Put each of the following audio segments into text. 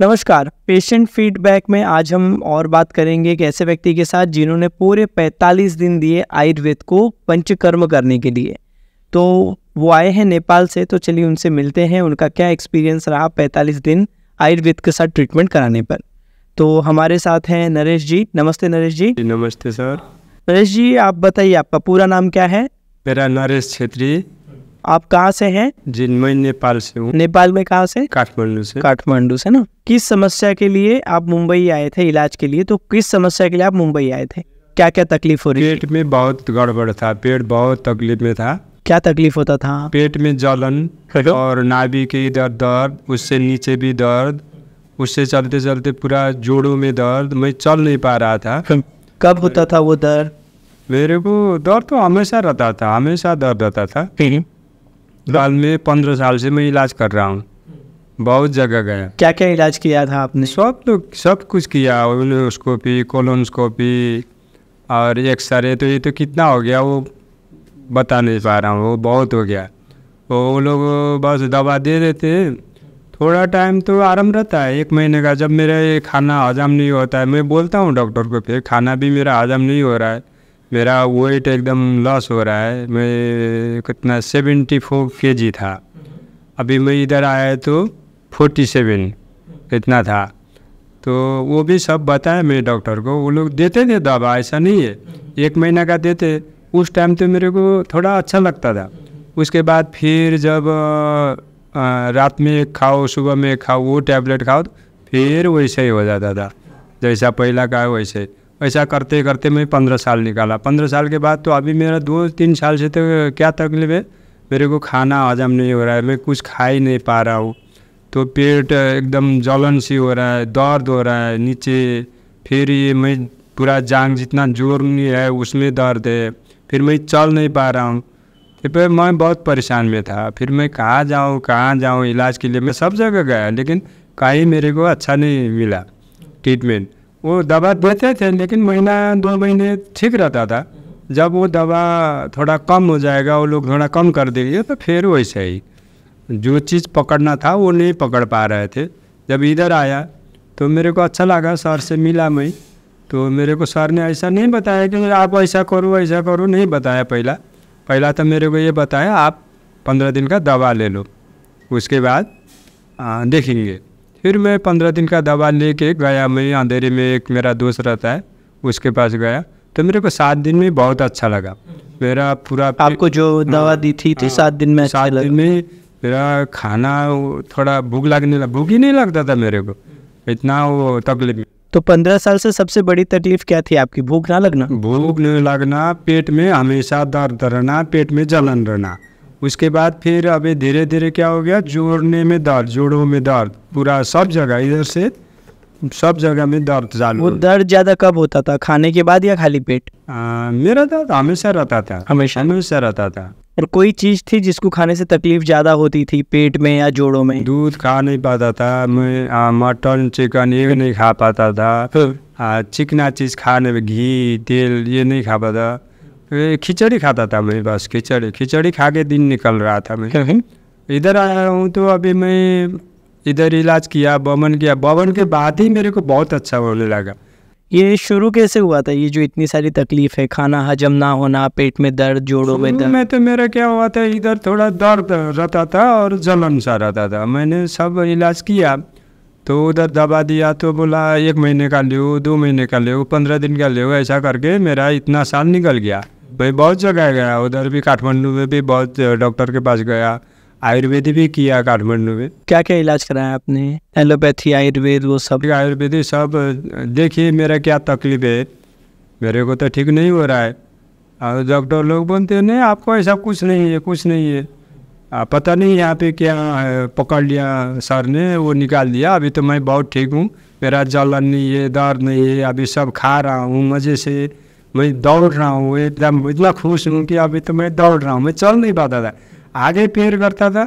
नमस्कार patient feedback में आज हम और बात करेंगे एक ऐसे व्यक्ति के साथ जिन्होंने पूरे 45 दिन दिए आयुर्वेद को पंचकर्म करने के लिए तो वो आए हैं नेपाल से तो चलिए उनसे मिलते हैं उनका क्या एक्सपीरियंस रहा 45 दिन आयुर्वेद के साथ ट्रीटमेंट कराने पर तो हमारे साथ हैं नरेश जी नमस्ते नरेश जी नमस्ते सर नरेश जी आप बताइए आपका पूरा नाम क्या है मेरा नरेश छेत्री आप कहाँ से हैं जी मैं नेपाल से हूँ नेपाल में कहाँ से काठमांडू से काठमांडू से ना किस समस्या के लिए आप मुंबई आए थे इलाज के लिए तो किस समस्या के लिए आप मुंबई आए थे क्या क्या तकलीफ हो रही पेट में बहुत गड़बड़ था पेट बहुत तकलीफ में था क्या तकलीफ होता था पेट में जलन और नाभि के इधर दर्द उससे नीचे भी दर्द उससे चलते चलते पूरा जोड़ों में दर्द मैं चल नहीं पा रहा था हम्म। कब होता था वो दर्द मेरे को दर्द तो हमेशा रहता था हमेशा दर्द रहता था हम्म। साल में पंद्रह साल से मैं इलाज कर रहा हूँ हम्म। बहुत जगह गया क्या क्या इलाज किया था आपने सब तो सब कुछ किया ओलोस्कोपी कोलोनस्कोपी और एक्सरे तो ये तो कितना हो गया वो बता नहीं पा रहा हूँ वो बहुत हो गया तो वो लोग बस दवा दे देते थोड़ा टाइम तो आराम रहता है एक महीने का जब मेरा ये खाना हजम नहीं होता है मैं बोलता हूँ डॉक्टर को फिर खाना भी मेरा हजम नहीं हो रहा है मेरा वेट एकदम लॉस हो रहा है मैं कितना सेवेंटी फोर के जी था अभी मैं इधर आया तो फोर्टी सेवन इतना था तो वो भी सब बताया मेरे डॉक्टर को वो लोग देते थे दवा ऐसा नहीं है एक महीना का देते उस टाइम तो मेरे को थोड़ा अच्छा लगता था उसके बाद फिर जब रात में खाओ सुबह में खाओ वो टैबलेट खाओ तो फिर वैसे ही हो जाता था जैसा पहला का वैसे ऐसा करते करते मैं पंद्रह साल निकाला पंद्रह साल के बाद तो अभी मेरा दो तीन साल से तो क्या तकलीफ है मेरे को खाना हजम नहीं हो रहा है मैं कुछ खा ही नहीं पा रहा हूँ तो पेट एकदम जलन सी हो रहा है दर्द हो रहा है नीचे फिर ये मैं पूरा जांग जितना जोर नहीं है उसमें दर्द है फिर मैं चल नहीं पा रहा हूँ फिर मैं बहुत परेशान में था फिर मैं कहाँ जाऊँ कहाँ जाऊँ इलाज के लिए मैं सब जगह गया लेकिन कहीं मेरे को अच्छा नहीं मिला ट्रीटमेंट वो दवा देते थे लेकिन महीना दो महीने ठीक रहता था जब वो दवा थोड़ा कम हो जाएगा वो लोग थोड़ा कम कर देंगे तो फिर वैसे ही जो चीज़ पकड़ना था वो नहीं पकड़ पा रहे थे जब इधर आया तो मेरे को अच्छा लगा सर से मिला मैं तो मेरे को सर ने ऐसा नहीं बताया कि आप ऐसा करो ऐसा करो नहीं बताया पहला पहला तो मेरे को ये बताया आप पंद्रह दिन का दवा ले लो उसके बाद आ, देखेंगे फिर मैं पंद्रह दिन का दवा लेके गया मैं अंधेरे में एक मेरा दोस्त रहता है उसके पास गया तो मेरे को सात दिन में बहुत अच्छा लगा मेरा पूरा आपको जो दवा दी थी थी तो हाँ, सात दिन में सात दिन में मेरा खाना थोड़ा भूख लगने लगा भूख ही नहीं लगता था मेरे को इतना वो तकलीफ तो पंद्रह साल से सबसे बड़ी तकलीफ क्या थी आपकी भूख ना लगना भूख नहीं लगना पेट में हमेशा दर्द रहना पेट में जलन रहना उसके बाद फिर अभी धीरे धीरे क्या हो गया जोड़ने में दर्द जोड़ों में दर्द पूरा सब जगह इधर से सब जगह में दर्द चालू वो दर्द ज्यादा कब होता था खाने के बाद या खाली पेट आ, मेरा दर्द हमेशा रहता था हमेशा हमेशा रहता था और कोई चीज थी जिसको खाने से तकलीफ ज्यादा होती थी पेट में या जोड़ों में दूध खा नहीं पाता था मैं मटन चिकन ये नहीं खा पाता था हाँ। चिकना चीज खाने में घी तेल ये नहीं खा पाता खिचड़ी खाता था मैं बस खिचड़ी खिचड़ी खा के दिन निकल रहा था मैं इधर आया हूँ तो अभी मैं इधर इलाज किया बमन किया बमन के बाद ही मेरे को बहुत अच्छा होने लगा ये शुरू कैसे हुआ था ये जो इतनी सारी तकलीफ है खाना हजम ना होना पेट में दर्द जोड़ों में दर्द मैं तो मेरा क्या हुआ था इधर थोड़ा दर्द रहता था और जलन सा रहता था मैंने सब इलाज किया तो उधर दवा दिया तो बोला एक महीने का लियो दो महीने का लियो पंद्रह दिन का लियो ऐसा करके मेरा इतना साल निकल गया मैं बहुत जगह गया उधर भी काठमांडू में भी बहुत डॉक्टर के पास गया आयुर्वेद भी किया काठमांडू में क्या क्या इलाज कराया आपने एलोपैथी आयुर्वेद वो सब आयुर्वेदिक सब देखिए मेरा क्या तकलीफ है मेरे को तो ठीक नहीं हो रहा है और डॉक्टर लोग बोलते हैं नहीं आपको ऐसा कुछ नहीं है कुछ नहीं है आ, पता नहीं यहाँ पे क्या पकड़ लिया सर ने वो निकाल दिया अभी तो मैं बहुत ठीक हूँ मेरा जलन नहीं है दर्द नहीं है अभी सब खा रहा हूँ मज़े से मैं दौड़ रहा हूँ एकदम इतना खुश हूँ कि अभी तो मैं दौड़ रहा हूँ मैं चल नहीं पाता था आगे पैर करता था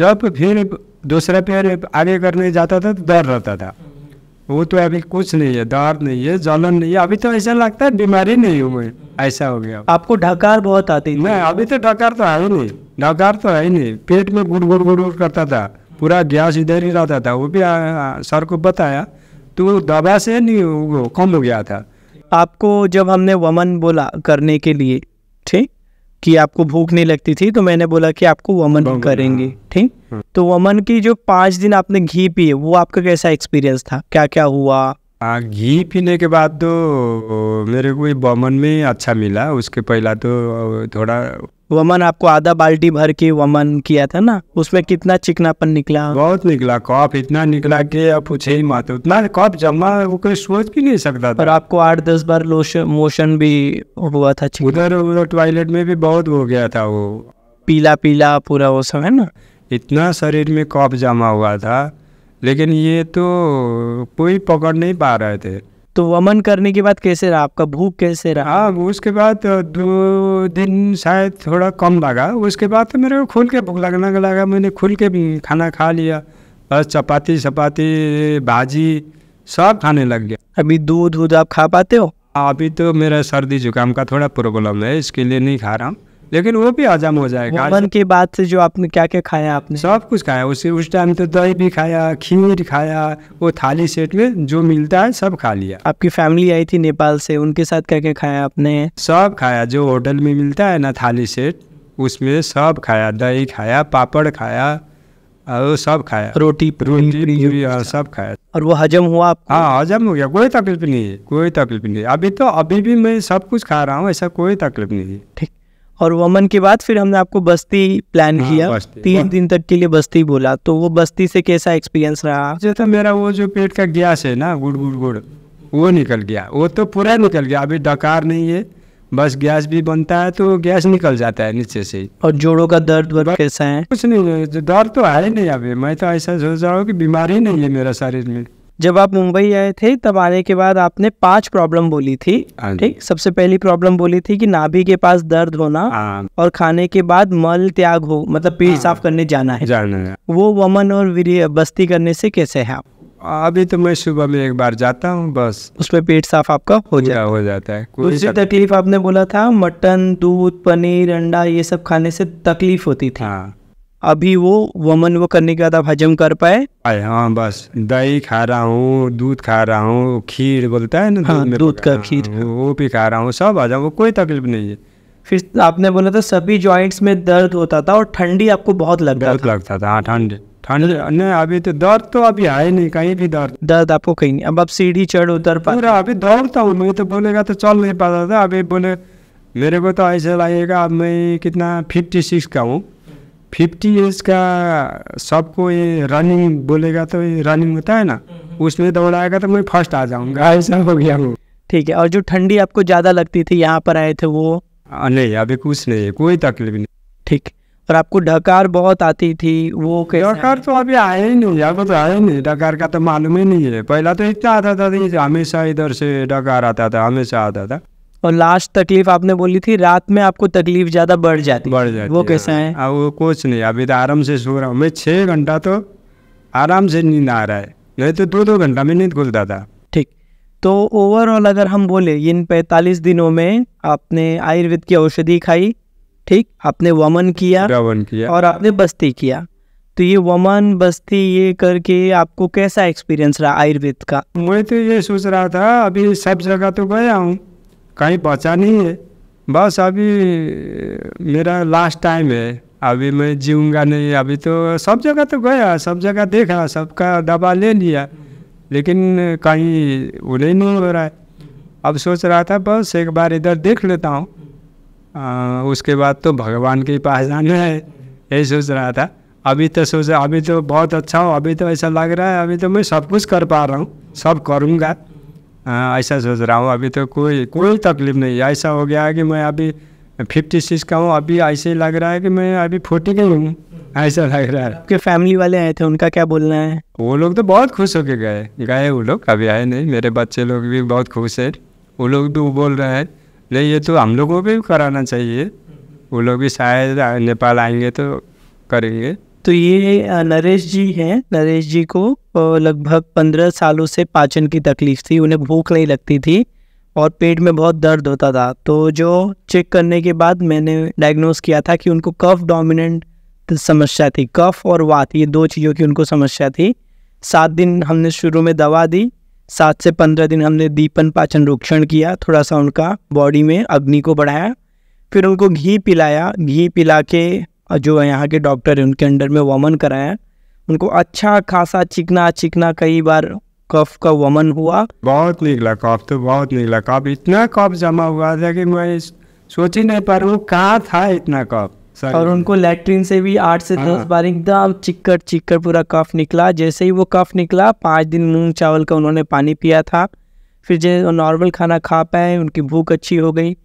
जब फिर दूसरा पैर आगे करने जाता था तो दर्द रहता था वो तो अभी कुछ नहीं है दर्द नहीं है जलन नहीं है अभी तो ऐसा लगता है बीमारी नहीं हूँ मैं ऐसा हो गया आपको ढकार बहुत आती नहीं अभी तो ढकार तो है ही नहीं ढकार तो है ही नहीं पेट में गुड़ गुड़ गुड़ गुड़ करता था पूरा गैस इधर ही रहता था वो भी सर को बताया तो दवा से नहीं वो कम हो गया था आपको जब हमने वमन बोला करने के लिए ठीक कि आपको भूख नहीं लगती थी तो मैंने बोला कि आपको वमन करेंगे हाँ। ठीक हम्म। तो वमन की जो पांच दिन आपने घी पिए वो आपका कैसा एक्सपीरियंस था क्या क्या हुआ आ, घी पीने के बाद तो मेरे को वमन में अच्छा मिला उसके पहला तो थोड़ा वमन आपको आधा बाल्टी भर के वमन किया था ना उसमें कितना चिकनापन निकला बहुत निकला कॉप इतना निकला कि आप पूछे ही मत उतना कॉप जमा वो कोई सोच भी नहीं सकता था पर आपको आठ दस बार लोशन मोशन भी हुआ था उधर उधर टॉयलेट में भी बहुत हो गया था वो पीला पीला पूरा वो सब है ना इतना शरीर में कॉप जमा हुआ था लेकिन ये तो कोई पकड़ नहीं पा रहे थे तो वमन करने के बाद कैसे रहा आपका भूख कैसे रहा हाँ उसके बाद दो दिन शायद थोड़ा कम लगा उसके बाद तो मेरे को खुल के भूख लगने लगा मैंने खुल के भी खाना खा लिया बस चपाती चपाती भाजी सब खाने लग गया अभी दूध वूध आप खा पाते हो हाँ, अभी तो मेरा सर्दी जुकाम का थोड़ा प्रॉब्लम है इसके लिए नहीं खा रहा हूँ लेकिन वो भी हजम हो जाएगा मन की बात से जो आपने क्या क्या खाया आपने सब कुछ खाया उसे उस टाइम तो दही भी खाया खीर खाया वो थाली सेट में जो मिलता है सब खा लिया आपकी फैमिली आई थी नेपाल से उनके साथ क्या क्या खाया आपने सब खाया जो होटल में मिलता है ना थाली सेट उसमें सब खाया दही खाया पापड़ खाया और सब खाया रोटी रोटी पूरी हाँ, सब खाया और वो हजम हुआ आपको हाँ हजम हो गया कोई तकलीफ नहीं है कोई तकलीफ नहीं अभी तो अभी भी मैं सब कुछ खा रहा हूँ ऐसा कोई तकलीफ नहीं है ठीक और वमन के बाद फिर हमने आपको बस्ती प्लान हाँ, किया तीन दिन तक के लिए बस्ती बोला तो वो बस्ती से कैसा एक्सपीरियंस रहा जो तो मेरा वो जो पेट का गैस है ना गुड़ गुड़ गुड़ वो निकल गया वो तो पूरा निकल गया अभी डकार नहीं है बस गैस भी बनता है तो गैस निकल जाता है नीचे से और जोड़ों का दर्द वर्द कैसा है कुछ नहीं दर्द तो है नहीं अभी मैं तो ऐसा सोच रहा हूँ कि बीमारी नहीं है मेरा शरीर में जब आप मुंबई आए थे तब आने के बाद आपने पांच प्रॉब्लम बोली थी हाँ ठीक सबसे पहली प्रॉब्लम बोली थी कि नाभि के पास दर्द होना हाँ। और खाने के बाद मल त्याग हो मतलब पेट हाँ। साफ करने जाना है जाना है वो वमन और बस्ती करने से कैसे है आप अभी तो मैं सुबह में एक बार जाता हूँ बस उसमें पेट साफ आपका हो जाता हो जाता है दूसरी तकलीफ आपने बोला था मटन दूध पनीर अंडा ये सब खाने से तकलीफ होती थी अभी वो वमन वो करने के बाद आप हजम कर पाए हाँ बस दही खा रहा हूँ दूध खा रहा हूँ खीर बोलता है ना हाँ, दूध का खीर हाँ, वो भी खा रहा हूँ सब हजम कोई तकलीफ नहीं है फिर आपने बोला था सभी जॉइंट्स में दर्द होता था और ठंडी आपको बहुत लगता था लगता था हाँ ठंड ठंड नहीं अभी तो दर्द तो अभी आए नहीं कहीं भी दर्द दर्द आपको कहीं नहीं अब आप सीढ़ी चढ़ उतर पा अभी दौड़ता हूँ मैं तो बोलेगा तो चल नहीं पाता था अभी बोले मेरे को तो ऐसा लगेगा अब मैं कितना फिफ्टी सिक्स का हूँ फिफ्टी एज का सबको ये रनिंग बोलेगा तो ये रनिंग होता है ना हम्म, उसमें दौड़ाएगा तो मैं फर्स्ट आ जाऊंगा ऐसा हो गया हूँ ठीक है और जो ठंडी आपको ज़्यादा लगती थी यहाँ पर आए थे वो नहीं अभी कुछ नहीं है कोई तकलीफ नहीं ठीक और आपको डकार बहुत आती थी वो डकार तो अभी आया ही नहीं अब तो नहीं डकार का तो मालूम ही नहीं है पहला तो इतना आता था हमेशा इधर से डकार आता था हमेशा आता था और लास्ट तकलीफ आपने बोली थी रात में आपको तकलीफ ज्यादा बढ़ जाती बढ़ जाती वो कैसा है अब वो कुछ नहीं अभी तो आराम से सो रहा हूँ मैं छः घंटा तो आराम से नींद आ रहा है नहीं तो दो दो घंटा में नींद खुलता था ठीक तो ओवरऑल अगर हम बोले इन पैंतालीस दिनों में आपने आयुर्वेद की औषधि खाई ठीक आपने वमन किया वमन किया और आपने बस्ती किया तो ये वमन बस्ती ये करके आपको कैसा एक्सपीरियंस रहा आयुर्वेद का मैं तो ये सोच रहा था अभी सब जगह तो गया हूँ कहीं पहुँचा नहीं है बस अभी मेरा लास्ट टाइम है अभी मैं जीऊँगा नहीं अभी तो सब जगह तो गया सब जगह देखा सबका दवा ले लिया लेकिन कहीं उन्हें नहीं हो रहा है अब सोच रहा था बस एक बार इधर देख लेता हूँ उसके बाद तो भगवान की पहचान है यही सोच रहा था अभी तो सोच अभी तो बहुत अच्छा हो अभी तो ऐसा लग रहा है अभी तो मैं सब कुछ कर पा रहा हूँ सब करूँगा हाँ ऐसा सोच रहा हूँ अभी तो कोई कोई तकलीफ नहीं ऐसा हो गया है कि मैं अभी फिफ्टी सिक्स का हूँ अभी ऐसे ही लग रहा है कि मैं अभी फोर्टी का हूँ ऐसा लग रहा है आपके फैमिली वाले आए थे उनका क्या बोलना है वो लोग तो बहुत खुश होके गए गए वो लोग अभी आए नहीं मेरे बच्चे लोग भी बहुत खुश है वो लोग भी बोल रहे हैं नहीं ये तो हम लोगों को भी कराना चाहिए वो लोग भी शायद नेपाल आएंगे तो करेंगे तो ये नरेश जी हैं नरेश जी को लगभग पंद्रह सालों से पाचन की तकलीफ थी उन्हें भूख नहीं लगती थी और पेट में बहुत दर्द होता था तो जो चेक करने के बाद मैंने डायग्नोस किया था कि उनको कफ डोमिनेंट समस्या थी कफ और वात ये दो चीज़ों की उनको समस्या थी सात दिन हमने शुरू में दवा दी सात से पंद्रह दिन हमने दीपन पाचन रोक्षण किया थोड़ा सा उनका बॉडी में अग्नि को बढ़ाया फिर उनको घी पिलाया घी पिला के जो यहाँ के डॉक्टर हैं उनके अंडर में वमन कराए हैं उनको अच्छा खासा चिकना चिकना कई बार कफ का वमन हुआ बहुत निकला कफ तो बहुत निकला कफ इतना कफ जमा हुआ था कि मैं सोच ही नहीं पा रहा हूँ कहाँ था इतना कफ और उनको लेट्रिन से भी आठ से दस हाँ। बार एकदम चिक्कर चिक्कर पूरा कफ निकला जैसे ही वो कफ निकला पाँच दिन मूंग चावल का उन्होंने पानी पिया था फिर जैसे नॉर्मल खाना खा पाए उनकी भूख अच्छी हो गई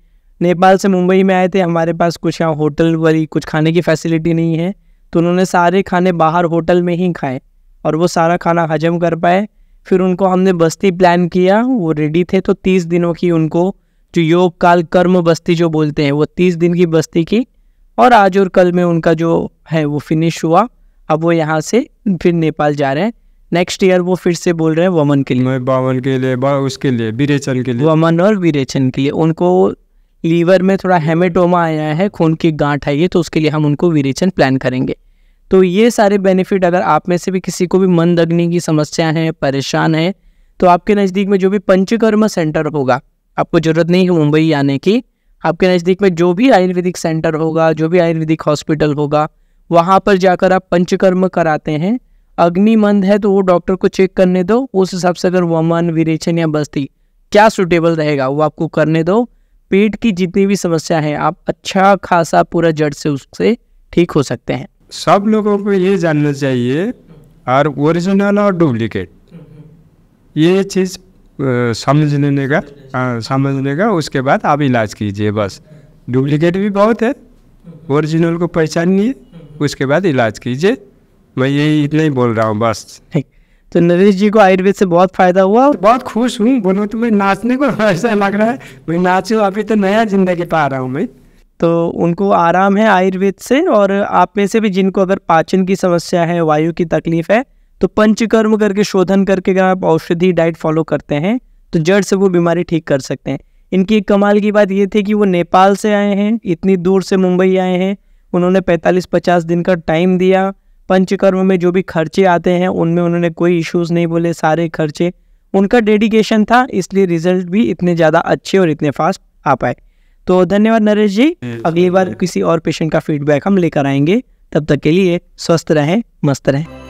नेपाल से मुंबई में आए थे हमारे पास कुछ यहाँ होटल वाली कुछ खाने की फैसिलिटी नहीं है तो उन्होंने सारे खाने बाहर होटल में ही खाए और वो सारा खाना हजम कर पाए फिर उनको हमने बस्ती प्लान किया वो रेडी थे तो तीस दिनों की उनको जो योग काल कर्म बस्ती जो बोलते हैं वो तीस दिन की बस्ती की और आज और कल में उनका जो है वो फिनिश हुआ अब वो यहाँ से फिर नेपाल जा रहे हैं नेक्स्ट ईयर वो फिर से बोल रहे हैं वमन के लिए बावन के लिए बा उसके लिए बीरेचन के लिए वमन और बीरेचन के लिए उनको लीवर में थोड़ा हेमेटोमा आया है खून की गांठ आई है तो उसके लिए हम उनको विरेचन प्लान करेंगे तो ये सारे बेनिफिट अगर आप में से भी किसी को भी मंद अग्नि की समस्या है परेशान है तो आपके नज़दीक में जो भी पंचकर्म सेंटर होगा आपको ज़रूरत नहीं है मुंबई आने की आपके नज़दीक में जो भी आयुर्वेदिक सेंटर होगा जो भी आयुर्वेदिक हॉस्पिटल होगा वहाँ पर जाकर आप पंचकर्म कराते हैं अग्निमंद है तो वो डॉक्टर को चेक करने दो उस हिसाब से अगर वमन विरेचन या बस्ती क्या सुटेबल रहेगा वो आपको करने दो पेट की जितनी भी समस्या है आप अच्छा खासा पूरा जड़ से उससे ठीक हो सकते हैं सब लोगों को ये जानना चाहिए और ओरिजिनल और डुप्लीकेट ये चीज़ समझ लेने का आ, समझ लेगा उसके बाद आप इलाज कीजिए बस डुप्लीकेट भी बहुत है ओरिजिनल को पहचानिए उसके बाद इलाज कीजिए मैं यही इतना ही बोल रहा हूँ बस ठीक तो नरेश जी को आयुर्वेद से बहुत फायदा हुआ बहुत खुश हूँ बोलो तो मैं नाचने को ऐसा लग रहा है मैं नाचू अभी तो नया जिंदगी पा रहा हूँ मैं तो उनको आराम है आयुर्वेद से और आप में से भी जिनको अगर पाचन की समस्या है वायु की तकलीफ है तो पंचकर्म करके शोधन करके अगर आप औषधि डाइट फॉलो करते हैं तो जड़ से वो बीमारी ठीक कर सकते हैं इनकी एक कमाल की बात ये थी कि वो नेपाल से आए हैं इतनी दूर से मुंबई आए हैं उन्होंने 45-50 दिन का टाइम दिया पंचकर्म में जो भी खर्चे आते हैं उनमें उन्होंने कोई इश्यूज़ नहीं बोले सारे खर्चे उनका डेडिकेशन था इसलिए रिजल्ट भी इतने ज़्यादा अच्छे और इतने फास्ट आ पाए तो धन्यवाद नरेश जी अगली बार किसी और पेशेंट का फीडबैक हम लेकर आएंगे तब तक के लिए स्वस्थ रहें मस्त रहें